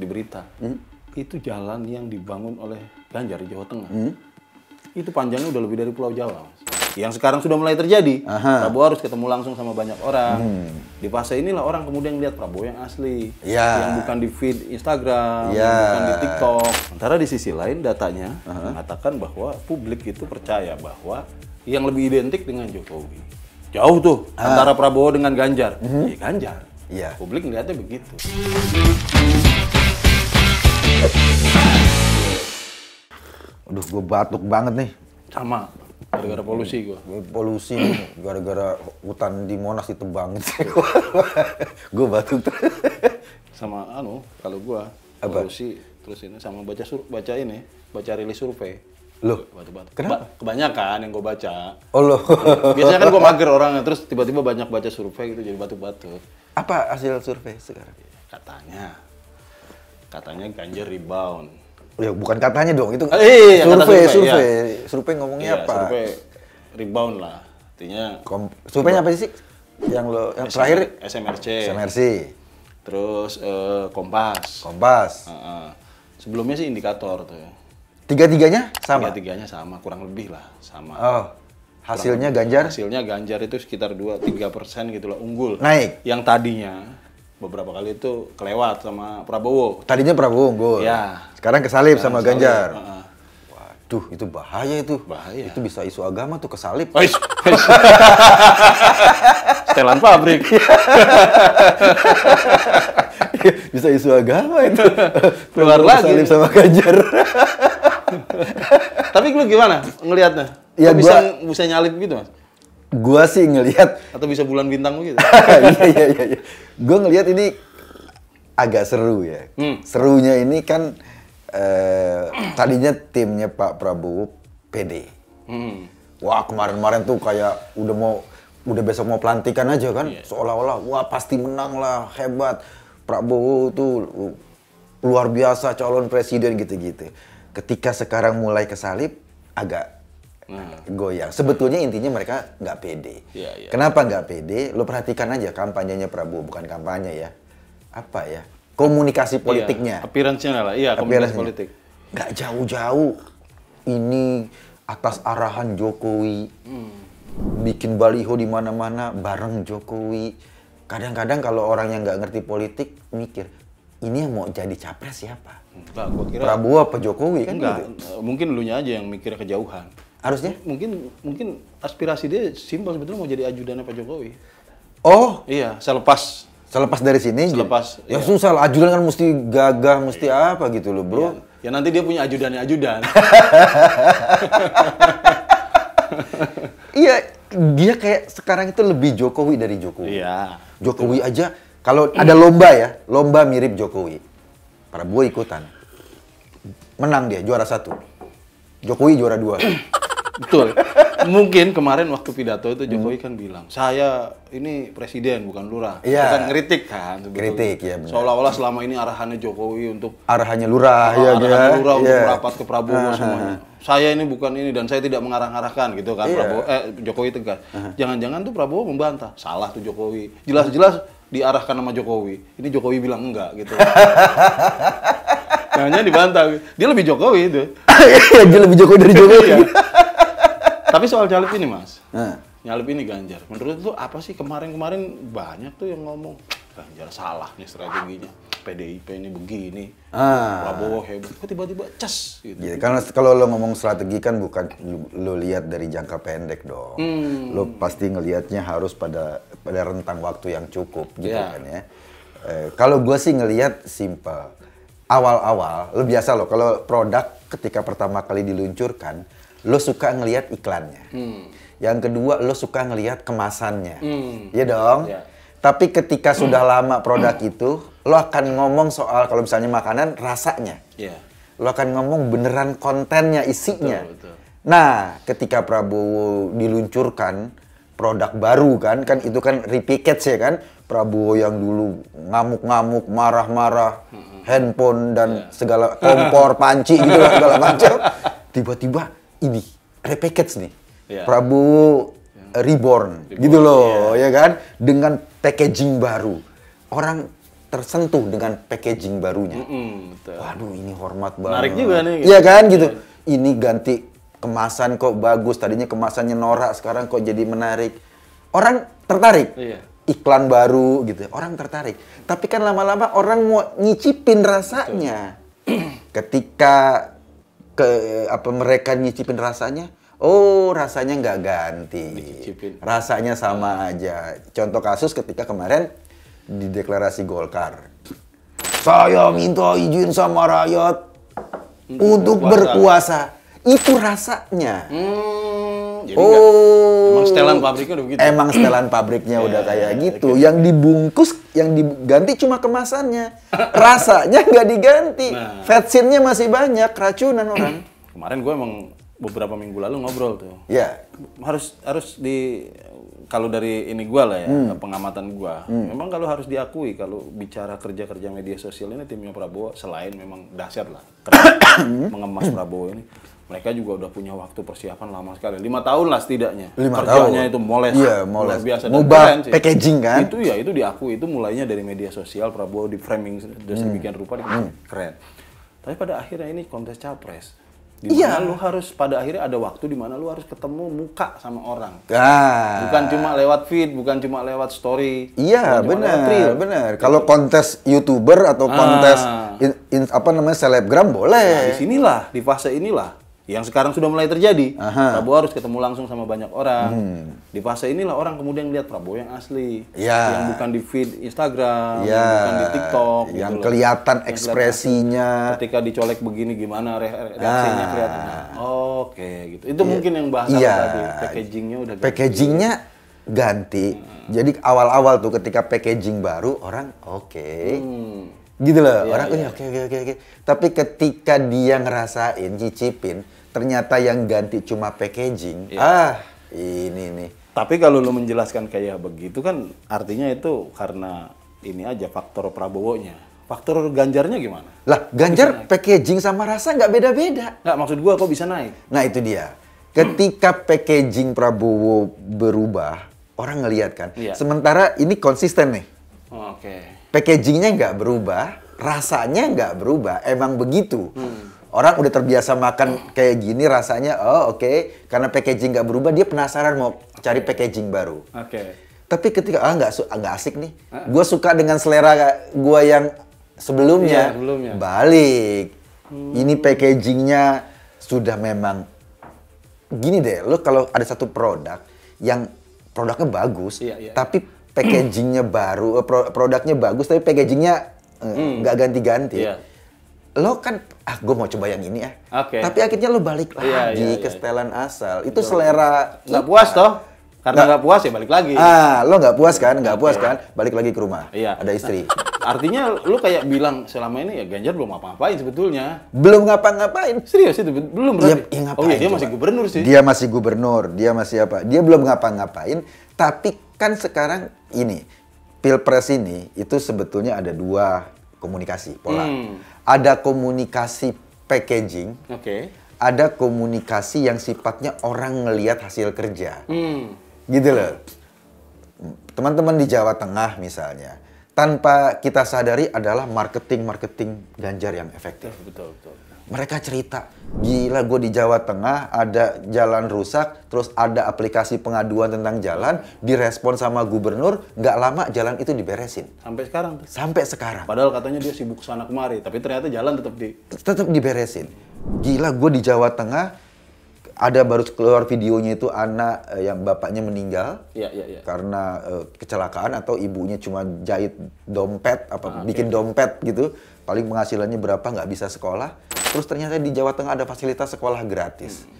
di berita hmm? itu jalan yang dibangun oleh Ganjar di Jawa Tengah hmm? itu panjangnya udah lebih dari Pulau Jawa yang sekarang sudah mulai terjadi Aha. Prabowo harus ketemu langsung sama banyak orang hmm. di fase inilah orang kemudian lihat Prabowo yang asli ya. yang bukan di feed Instagram ya. yang bukan di TikTok sementara di sisi lain datanya Aha. mengatakan bahwa publik itu percaya bahwa yang lebih identik dengan Jokowi jauh tuh Aha. antara Prabowo dengan Ganjar -hmm. ya Ganjar Ya. Publik melihatnya begitu. Aduh, gue batuk banget nih. Sama. Gara-gara polusi gue. Polusi, gara-gara hutan di Monas ditebang. gue batuk tuh. Sama anu, kalau gue polusi terus ini sama baca sur baca ini, baca rilis survei. Loh, batuk-batuk kenapa? Kebanyakan yang gue baca. Oh loh. Biasanya kan gue mager orangnya, terus tiba-tiba banyak baca survei gitu jadi batuk-batuk. Apa hasil survei sekarang? Katanya, katanya Ganjar rebound. Ya bukan katanya dong, itu eh, iya, iya survei, kata survei, survei, iya. survei ngomongnya iya, apa? Survei rebound lah, artinya. Kom surveinya apa sih? Yang lo, yang SM, terakhir? SMRC. SMRC. Terus uh, Kompas. Kompas. Uh -uh. Sebelumnya sih indikator tuh. Ya. Tiga-tiganya sama? Tiga-tiganya sama, kurang lebih lah sama. Oh. Hasilnya kurang Ganjar? Hasilnya Ganjar itu sekitar dua tiga persen gitu loh, unggul. Naik? Yang tadinya beberapa kali itu kelewat sama Prabowo. Tadinya Prabowo unggul. Ya. Sekarang kesalip Sekarang ya, sama kesalip. Ganjar. Uh -huh. Tuh, itu bahaya itu. Bahaya. Itu bisa isu agama tuh kesalip. Oh, Setelan pabrik. bisa isu agama itu. Keluar lagi. Kesalip sama Ganjar. Tapi lu gimana ngelihatnya? Ya, gua... bisa bisa nyalip gitu, Mas? gua sih ngelihat atau bisa bulan bintang gitu. iya iya iya. iya. Gua ngelihat ini agak seru ya. Hmm. Serunya ini kan eh, tadinya timnya Pak Prabowo PD. Hmm. Wah kemarin-kemarin tuh kayak udah mau udah besok mau pelantikan aja kan yeah. seolah-olah wah pasti menang lah hebat Prabowo tuh luar biasa calon presiden gitu-gitu. Ketika sekarang mulai kesalip agak nah. goyang. Sebetulnya intinya mereka nggak pede. Yeah, yeah. Kenapa nggak pede? Lo perhatikan aja kampanyenya Prabowo, bukan kampanye ya. Apa ya? Komunikasi iya, politiknya. Yeah, appearance-nya lah, iya komunikasi politik. Nggak jauh-jauh. Ini atas arahan Jokowi. Hmm. Bikin baliho di mana-mana bareng Jokowi. Kadang-kadang kalau orang yang nggak ngerti politik mikir, ini yang mau jadi capres siapa? Enggak, kira Prabowo apa Jokowi kan enggak. Gitu? Mungkin lu aja yang mikir kejauhan. Harusnya? Mungkin mungkin aspirasi dia simpel sebetulnya mau jadi ajudannya Pak Jokowi. Oh, iya, selepas selepas dari sini gitu? selepas ya iya. susah lah ajudan kan mesti gagah mesti iya. apa gitu loh bro iya. ya nanti dia punya ajudannya ajudan iya dia kayak sekarang itu lebih Jokowi dari Jokowi iya Jokowi Betul. aja kalau ada lomba ya lomba mirip Jokowi para buah ikutan menang dia juara satu Jokowi juara dua Betul. Mungkin kemarin waktu pidato itu Jokowi hmm. kan bilang, saya ini presiden bukan lurah. bukan iya. Kan ngeritik kan. Kritik ya Seolah-olah selama ini arahannya Jokowi untuk arahannya lurah ya Arahannya ya. lurah ya. untuk iya. merapat ke Prabowo -huh. semuanya. Saya ini bukan ini dan saya tidak mengarah-arahkan gitu kan iya. Prabowo eh Jokowi tegas. Jangan-jangan tuh Prabowo membantah. Salah tuh Jokowi. Jelas-jelas diarahkan sama Jokowi. Ini Jokowi bilang enggak gitu. hanya dibantah. Dia lebih Jokowi itu. dia lebih Jokowi dari Jokowi. Tapi soal nyalip ini mas, nah. nyalip ini Ganjar. Menurut lu apa sih kemarin-kemarin banyak tuh yang ngomong Ganjar salah nih strateginya. PDIP ini begini, ah. Prabowo hebat, kok tiba-tiba cas. gitu. Ya, karena kalau lo ngomong strategi kan bukan lo, lihat dari jangka pendek dong. Hmm. Lo pasti ngelihatnya harus pada pada rentang waktu yang cukup gitu yeah. kan ya. E, kalau gue sih ngelihat simple. Awal-awal, lo biasa lo kalau produk ketika pertama kali diluncurkan, lo suka ngelihat iklannya. Hmm. Yang kedua, lo suka ngelihat kemasannya. Hmm. Iya dong? Ya. Tapi ketika sudah hmm. lama produk hmm. itu, lo akan ngomong soal kalau misalnya makanan rasanya. Yeah. Lo akan ngomong beneran kontennya, isinya. Betul, betul. Nah, ketika Prabowo diluncurkan produk baru kan, kan itu kan repiket ya kan. Prabowo yang dulu ngamuk-ngamuk, marah-marah, hmm. handphone dan ya. segala kompor, panci gitu lah, segala macam. Tiba-tiba ini repackage nih. Yeah. yeah. reborn, reborn gitu loh, yeah. ya kan? Dengan packaging baru. Orang tersentuh dengan packaging barunya. Mm hmm betul. Waduh, ini hormat banget. Menarik juga nih. Gitu. Iya kan gitu. Yeah. Ini ganti kemasan kok bagus, tadinya kemasannya norak, sekarang kok jadi menarik. Orang tertarik. Yeah. Iklan baru gitu. Orang tertarik. Tapi kan lama-lama orang mau nyicipin rasanya. Ketika ke apa mereka nyicipin rasanya oh rasanya nggak ganti nyicipin. rasanya sama aja contoh kasus ketika kemarin di deklarasi Golkar saya minta izin sama rakyat untuk, untuk berkuasa. berkuasa itu rasanya hmm. Jadi oh, gak, emang setelan pabriknya udah begitu. Emang setelan pabriknya udah ya, kayak ya, ya, gitu. gitu. Yang dibungkus, yang diganti cuma kemasannya. Rasanya nggak diganti. Nah. Vetsinnya masih banyak, racunan orang. Kemarin gue emang beberapa minggu lalu ngobrol tuh. Iya. Yeah. Harus harus di kalau dari ini gue lah ya hmm. pengamatan gue, hmm. memang kalau harus diakui kalau bicara kerja kerja media sosial ini timnya Prabowo selain memang dahsyat lah hmm. mengemas Prabowo ini mereka juga udah punya waktu persiapan lama sekali. Lima tahun lah setidaknya. Lima Kerjanya tahun. itu moles. Iya, kan. moles. Luar biasa. Mubah, packaging kan? Itu ya, itu diaku Itu mulainya dari media sosial, Prabowo di framing hmm. sedemikian rupa. Hmm. Keren. Tapi pada akhirnya ini kontes capres. Di iya. lu harus pada akhirnya ada waktu di mana lu harus ketemu muka sama orang. Ah. Bukan cuma lewat feed, bukan cuma lewat story. Iya, benar, benar. Kalau kontes YouTuber atau ah. kontes ah. in, in, apa namanya selebgram boleh. Nah, di sinilah, di fase inilah yang sekarang sudah mulai terjadi. Aha. Prabowo harus ketemu langsung sama banyak orang. Hmm. Di fase inilah orang kemudian lihat Prabowo yang asli, ya. yang bukan di feed Instagram, ya. yang bukan di TikTok, yang gitu kelihatan loh. ekspresinya. ketika dicolek begini gimana re ah. reaksinya ah. kelihatan. Oke, okay, gitu. Itu ya. mungkin yang bahasa ya. tadi packagingnya udah. Ganti. Packagingnya ganti. Hmm. Jadi awal-awal tuh ketika packaging baru orang oke. Okay. Hmm. Gitu loh, ya, orang, oh, iya, iya. oke, oke, oke. Tapi ketika dia ngerasain, cicipin, ternyata yang ganti cuma packaging, yeah. ah ini nih. Tapi kalau lu menjelaskan kayak begitu kan artinya itu karena ini aja faktor Prabowo-nya. Faktor Ganjarnya gimana? Lah, Ganjar packaging sama rasa nggak beda-beda. Nggak, maksud gua kok bisa naik? Nah, itu dia. Ketika packaging Prabowo berubah, orang ngelihat kan. Iya. Sementara ini konsisten nih. Oke. Okay. Packagingnya nggak berubah, rasanya nggak berubah, emang begitu. Hmm orang udah terbiasa makan kayak gini rasanya oh oke okay. karena packaging nggak berubah dia penasaran mau cari packaging baru. Oke. Okay. Tapi ketika ah nggak nggak asik nih, ah. gue suka dengan selera gue yang sebelumnya, iya, sebelumnya. balik. Hmm. Ini packagingnya sudah memang gini deh, lo kalau ada satu produk yang produknya bagus, iya, iya. tapi packagingnya baru, eh, produknya bagus tapi packagingnya eh, hmm. nggak hmm. ganti-ganti. Yeah lo kan ah gue mau coba yang ini ya. Okay. Tapi akhirnya lo balik iya, iya, lagi yeah, yeah, ke iya. setelan yeah. asal. Itu Betul. selera Gak puas toh? Karena nggak puas ya balik lagi. Ah, lo nggak puas kan? Nggak okay. puas kan? Balik lagi ke rumah. Iya. Ada istri. Artinya lo kayak bilang selama ini ya Ganjar belum apa-apain sebetulnya. Belum ngapa-ngapain. Serius itu belum ya, berarti. Ya, ya oh iya, dia coba. masih gubernur sih. Dia masih gubernur, dia masih apa? Dia belum ngapa-ngapain, tapi kan sekarang ini Pilpres ini itu sebetulnya ada dua komunikasi pola. Hmm ada komunikasi packaging. Okay. Ada komunikasi yang sifatnya orang ngelihat hasil kerja. Hmm. Gitu loh. Teman-teman di Jawa Tengah misalnya, tanpa kita sadari adalah marketing-marketing Ganjar yang efektif. Betul, betul. betul mereka cerita gila gue di Jawa Tengah ada jalan rusak terus ada aplikasi pengaduan tentang jalan direspon sama gubernur nggak lama jalan itu diberesin sampai sekarang sampai sekarang padahal katanya dia sibuk sana kemari tapi ternyata jalan tetap di tetap diberesin gila gue di Jawa Tengah ada baru keluar videonya itu anak eh, yang bapaknya meninggal ya, ya, ya. karena eh, kecelakaan atau ibunya cuma jahit dompet apa ah, bikin okay. dompet gitu paling penghasilannya berapa nggak bisa sekolah Terus ternyata di Jawa Tengah ada fasilitas sekolah gratis. Hmm.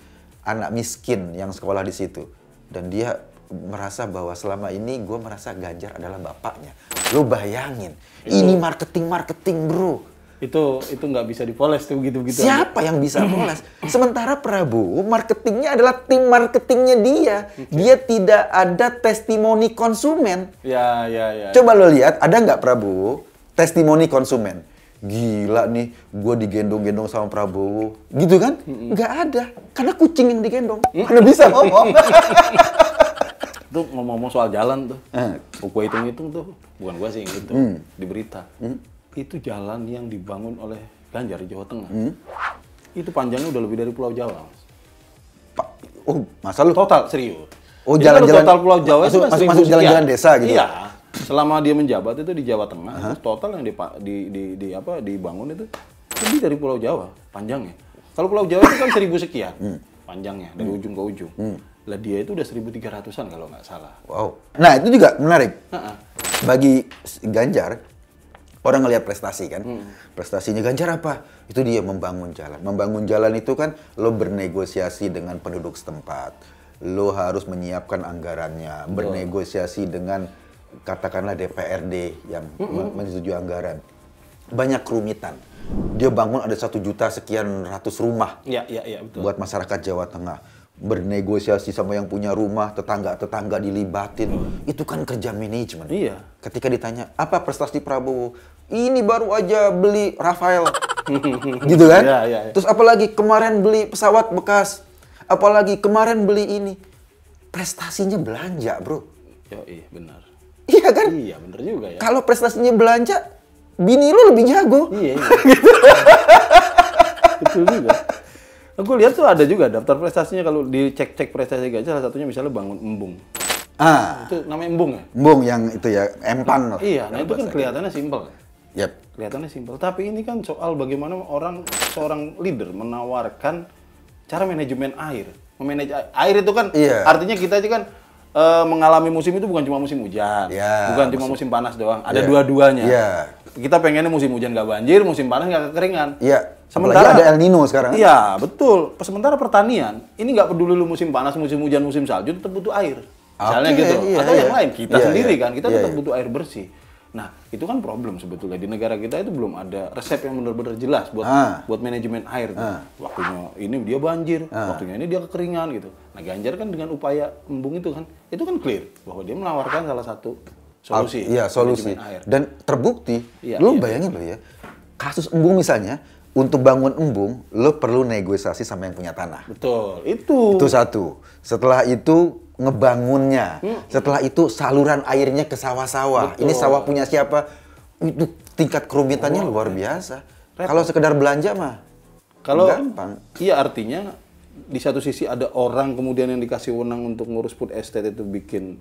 Anak miskin yang sekolah di situ. Dan dia merasa bahwa selama ini gue merasa Ganjar adalah bapaknya. Lo bayangin, itu. ini marketing-marketing bro. Itu itu nggak bisa dipoles tuh gitu-gitu. Siapa aja. yang bisa poles? Sementara Prabu marketingnya adalah tim marketingnya dia. Dia tidak ada testimoni konsumen. Ya, ya, ya. Coba lo lihat, ada nggak Prabu testimoni konsumen? gila nih gue digendong-gendong sama Prabowo gitu kan nggak ada karena kucing yang digendong mana bisa ngomong tuh ngomong-ngomong soal jalan tuh eh. gue hitung-hitung tuh bukan gue sih yang itu hmm. di berita hmm. itu jalan yang dibangun oleh Ganjar di Jawa Tengah hmm. itu panjangnya udah lebih dari Pulau Jawa Pak oh masa lu total serius oh jalan-jalan total Pulau Jawa masuk, masuk, masuk jalan-jalan iya. desa gitu iya selama dia menjabat itu di Jawa Tengah uh -huh. total yang di, di, di, di apa dibangun itu lebih dari Pulau Jawa panjangnya. Kalau Pulau Jawa itu kan seribu sekian hmm. panjangnya dari hmm. ujung ke ujung. Hmm. Lah dia itu udah seribu tiga ratusan kalau nggak salah. Wow. Nah itu juga menarik. Uh -uh. Bagi Ganjar, orang ngelihat prestasi kan. Hmm. Prestasinya Ganjar apa? Itu dia membangun jalan. Membangun jalan itu kan lo bernegosiasi dengan penduduk setempat. Lo harus menyiapkan anggarannya, bernegosiasi dengan katakanlah DPRD yang mm -hmm. menyetujui anggaran banyak kerumitan. Dia bangun ada satu juta sekian ratus rumah ya, ya, ya, betul. buat masyarakat Jawa Tengah. Bernegosiasi sama yang punya rumah, tetangga-tetangga dilibatin. Hmm. Itu kan kerja manajemen. Iya. Ketika ditanya, apa prestasi Prabowo? Ini baru aja beli Rafael. gitu kan? Ya, ya, ya. Terus apalagi kemarin beli pesawat bekas. Apalagi kemarin beli ini. Prestasinya belanja, bro. Ya, iya, benar Iya kan? Iya, bener juga ya. Kalau prestasinya belanja, bini lu lebih jago. Iya, iya. gitu. Betul juga. Nah, Gue lihat tuh ada juga daftar prestasinya kalau dicek-cek prestasi gajah salah satunya misalnya bangun embung. Ah. Itu namanya embung ya? Embung yang itu ya, empan loh. Iya, nah itu kan kelihatannya simpel. Yep. Kelihatannya simpel, tapi ini kan soal bagaimana orang seorang leader menawarkan cara manajemen air. Memanage air. itu kan iya. artinya kita itu kan e, mengalami musim itu bukan cuma musim hujan, ya, bukan cuma musim, panas doang. Ada ya. dua-duanya. Ya. Kita pengennya musim hujan nggak banjir, musim panas nggak kekeringan. Iya. Sementara Apalagi ada El Nino sekarang. Kan? Iya betul. Sementara pertanian ini nggak peduli lu musim panas, musim hujan, musim salju tetap butuh air. Misalnya okay, gitu. Iya, Atau iya. yang lain kita iya, sendiri iya. kan kita iya, tetap iya. butuh air bersih. Nah, itu kan problem sebetulnya di negara kita itu belum ada resep yang benar-benar jelas buat ah. buat manajemen air. Ah. Waktunya ini dia banjir, ah. waktunya ini dia kekeringan gitu. Nah, Ganjar kan dengan upaya embung itu kan, itu kan clear bahwa dia menawarkan salah satu solusi. Al iya, solusi. Air. Dan terbukti, iya, lo iya, iya. bayangin lo ya, kasus embung misalnya, untuk bangun embung, lo perlu negosiasi sama yang punya tanah. Betul, itu. Itu satu. Setelah itu ngebangunnya. Hmm. Setelah itu saluran airnya ke sawah-sawah. Ini sawah punya siapa? Itu tingkat kerumitannya oh, luar biasa. Kalau sekedar belanja mah kalau gampang. Iya artinya di satu sisi ada orang kemudian yang dikasih wewenang untuk ngurus food estate itu bikin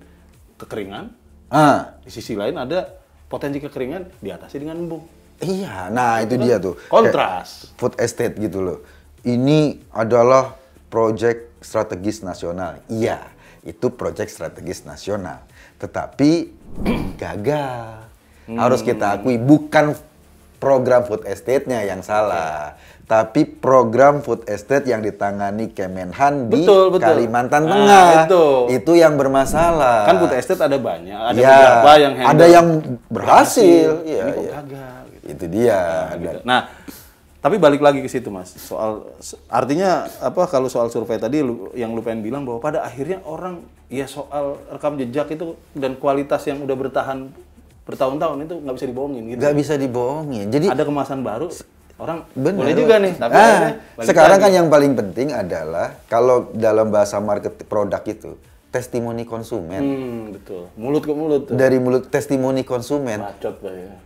kekeringan. Ah. Di sisi lain ada potensi kekeringan diatasi dengan embung. Iya, nah itu, dia tuh. Kontras. Kayak food estate gitu loh. Ini adalah proyek strategis nasional. Iya itu proyek strategis nasional. Tetapi gagal. Hmm. Harus kita hmm. akui bukan program food estate-nya yang salah, okay. tapi program food estate yang ditangani Kemenhan betul, di betul. Kalimantan ah, Tengah. Itu. itu yang bermasalah. Kan food estate ada banyak, ada ya, beberapa yang handle. Ada yang berhasil, berhasil. Ya, Ini kok ya. gagal. Gitu. Itu dia. Nah, gitu. nah tapi balik lagi ke situ mas, soal artinya apa kalau soal survei tadi lu, yang lu pengen bilang bahwa pada akhirnya orang ya soal rekam jejak itu dan kualitas yang udah bertahan bertahun-tahun itu nggak bisa dibohongin gitu. Nggak bisa dibohongin. Jadi ada kemasan baru orang Bener. boleh juga nih tapi ah, sekarang kan yang paling penting adalah kalau dalam bahasa market produk itu testimoni konsumen hmm, betul mulut ke mulut tuh. dari mulut testimoni konsumen Bacot, ya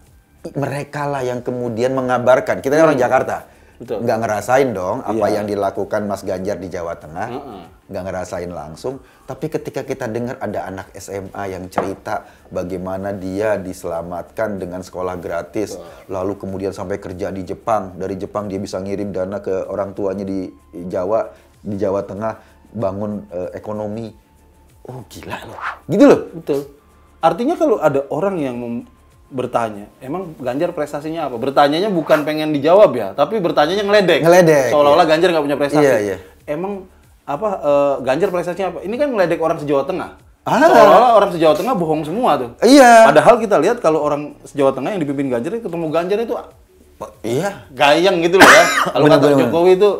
mereka lah yang kemudian mengabarkan. Kita hmm. orang Jakarta. Betul. Nggak ngerasain dong apa yeah. yang dilakukan Mas Ganjar di Jawa Tengah. Mm Nggak ngerasain langsung. Tapi ketika kita dengar ada anak SMA yang cerita bagaimana dia diselamatkan dengan sekolah gratis. Lalu kemudian sampai kerja di Jepang. Dari Jepang dia bisa ngirim dana ke orang tuanya di Jawa. Di Jawa Tengah bangun uh, ekonomi. Oh gila loh. Gitu loh. Betul. Artinya kalau ada orang yang bertanya, emang Ganjar prestasinya apa? Bertanyanya bukan pengen dijawab ya, tapi bertanyanya ngeledek. Ngeledek. Seolah-olah iya. Ganjar nggak punya prestasi. Iya, iya. Emang apa uh, Ganjar prestasinya apa? Ini kan ngeledek orang sejawa tengah. Ah. Seolah-olah orang sejawa tengah bohong semua tuh. Iya. Padahal kita lihat kalau orang sejawa tengah yang dipimpin Ganjar itu ketemu Ganjar itu oh, iya gayang gitu loh ya. Kalau kata bener. Jokowi itu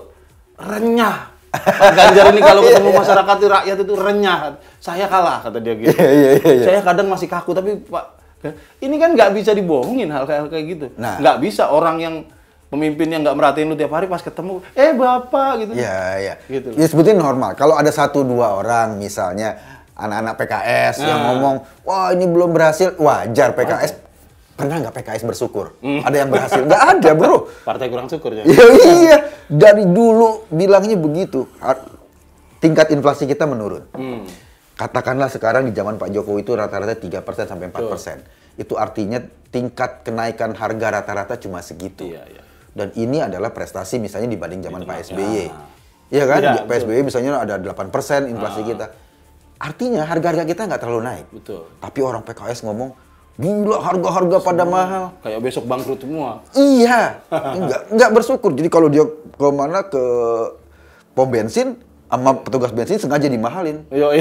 renyah. Pak Ganjar ini kalau ketemu iya. masyarakat rakyat itu renyah. Saya kalah kata dia gitu. Iya, iya, iya. iya. Saya kadang masih kaku tapi Pak ini kan nggak bisa dibohongin hal kayak kayak gitu. Nah. Nggak bisa orang yang pemimpin yang nggak merhatiin lu tiap hari pas ketemu, eh bapak gitu. Iya iya. Gitu. Ya sebetulnya normal. Kalau ada satu dua orang misalnya anak-anak PKS nah. yang ngomong, wah ini belum berhasil, wajar PKS pernah nggak PKS bersyukur? Hmm. Ada yang berhasil? Nggak ada bro. Partai kurang syukur ya? ya iya, dari dulu bilangnya begitu. Tingkat inflasi kita menurun. Hmm katakanlah sekarang di zaman Pak Jokowi itu rata-rata 3% sampai 4%. persen Itu artinya tingkat kenaikan harga rata-rata cuma segitu. Iya, iya. Dan ini adalah prestasi misalnya dibanding zaman Pak ya. SBY. Iya kan? Ya, Pak SBY misalnya ada 8% inflasi ah. kita. Artinya harga-harga kita nggak terlalu naik. Betul. Tapi orang PKS ngomong, gila harga-harga pada mahal. Kayak besok bangkrut semua. Iya. nggak, nggak bersyukur. Jadi kalau dia ke mana ke pom bensin, sama petugas bensin sengaja dimahalin. Iya,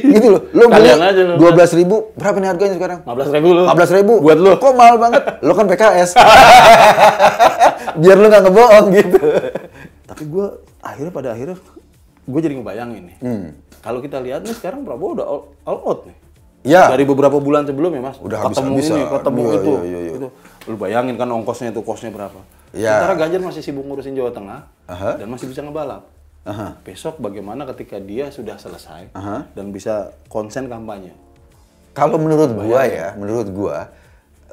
gitu loh. Lo beli dua belas ribu, berapa nih harganya sekarang? Lima belas ribu lo. Lima belas ribu. Buat lo. Kok mahal banget? lo kan PKS. Biar lo nggak ngebohong gitu. Tapi gue akhirnya pada akhirnya gue jadi ngebayangin nih. Hmm. Kalau kita lihat nih sekarang Prabowo udah all, all out nih. Ya. Dari beberapa bulan sebelumnya mas. Udah ketemu habis ini, ketemu ya, itu. Ya, ya, Gitu. Lu bayangin kan ongkosnya itu, kosnya berapa. Ya. Sementara Ganjar masih sibuk ngurusin Jawa Tengah. Aha. Dan masih bisa ngebalap. Aha. Besok bagaimana ketika dia sudah selesai Aha. dan bisa konsen kampanye? Kalau menurut gua ya, menurut gua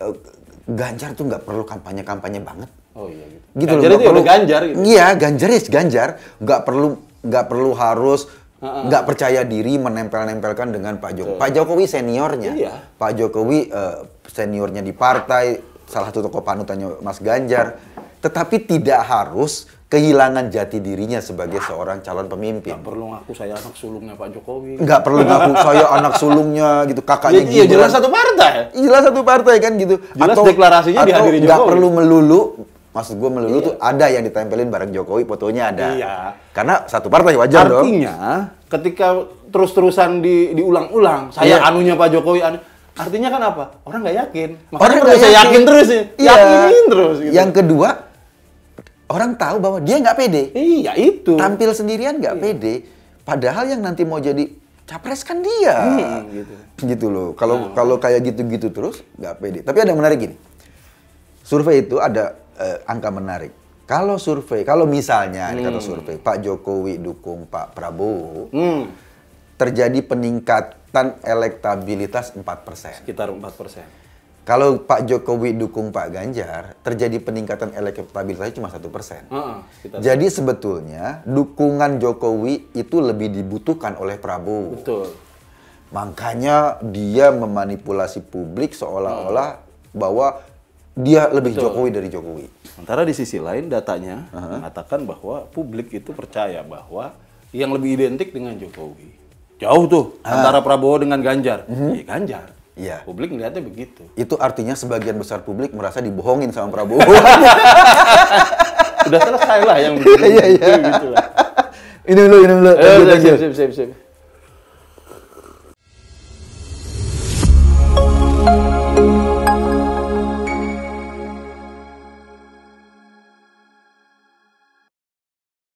eh, Ganjar tuh nggak perlu kampanye-kampanye banget. Oh iya gitu. gitu ganjar loh, itu perlu, ya Ganjar gitu. Iya, Ganjar ya Ganjar, nggak perlu nggak perlu harus nggak percaya diri menempel-nempelkan dengan Pak Jokowi. Pak Jokowi seniornya. Iya. Pak Jokowi uh, seniornya di partai, salah satu tokoh panutannya Mas Ganjar. Tetapi tidak harus kehilangan jati dirinya sebagai nah. seorang calon pemimpin. Gak perlu ngaku saya anak sulungnya Pak Jokowi. Gak perlu ngaku saya anak sulungnya gitu, kakaknya gitu. Iya, jelas satu partai. Jelas satu partai kan gitu. Jelas atau, deklarasinya atau dihadiri Jokowi. Gak perlu melulu Maksud gue melulu iya. tuh ada yang ditempelin bareng Jokowi, fotonya ada. Iya. Karena satu partai wajar Artinya, dong. Artinya, ketika terus-terusan di, diulang-ulang, saya iya. anunya Pak Jokowi, anu, artinya kan apa? Orang nggak yakin. Makanya Orang nggak yakin. yakin terus ya. Iya. Yakinin terus. Gitu. Yang kedua, Orang tahu bahwa dia nggak pede. Iya itu. Tampil sendirian nggak iya. pede. Padahal yang nanti mau jadi capres kan dia. Hmm, gitu. gitu loh. Kalau nah. kalau kayak gitu-gitu terus nggak pede. Tapi ada yang menarik gini. Survei itu ada uh, angka menarik. Kalau survei, kalau misalnya hmm. kata survei Pak Jokowi dukung Pak Prabowo, hmm. terjadi peningkatan elektabilitas 4%. Sekitar 4%. Kalau Pak Jokowi dukung Pak Ganjar, terjadi peningkatan elektabilitasnya cuma satu persen. Jadi sebetulnya dukungan Jokowi itu lebih dibutuhkan oleh Prabowo. Betul. Makanya dia memanipulasi publik seolah-olah hmm. bahwa dia lebih Betul. Jokowi dari Jokowi. Sementara di sisi lain datanya uh -huh. mengatakan bahwa publik itu percaya bahwa yang lebih identik dengan Jokowi jauh tuh uh. antara Prabowo dengan Ganjar. Uh mhm. -huh. Ya, Ganjar. Iya. Publik ngeliatnya begitu. Itu artinya sebagian besar publik merasa dibohongin sama Prabowo. Sudah selesai lah yang begitu. Iya, iya. Ini dulu, ini dulu. Eh, siap, siap, siap, siap.